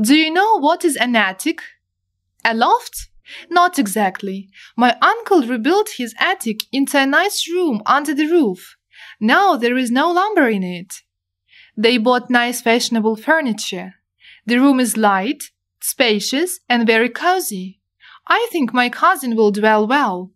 Do you know what is an attic? A loft? Not exactly. My uncle rebuilt his attic into a nice room under the roof. Now there is no lumber in it. They bought nice fashionable furniture. The room is light, spacious, and very cozy. I think my cousin will dwell well.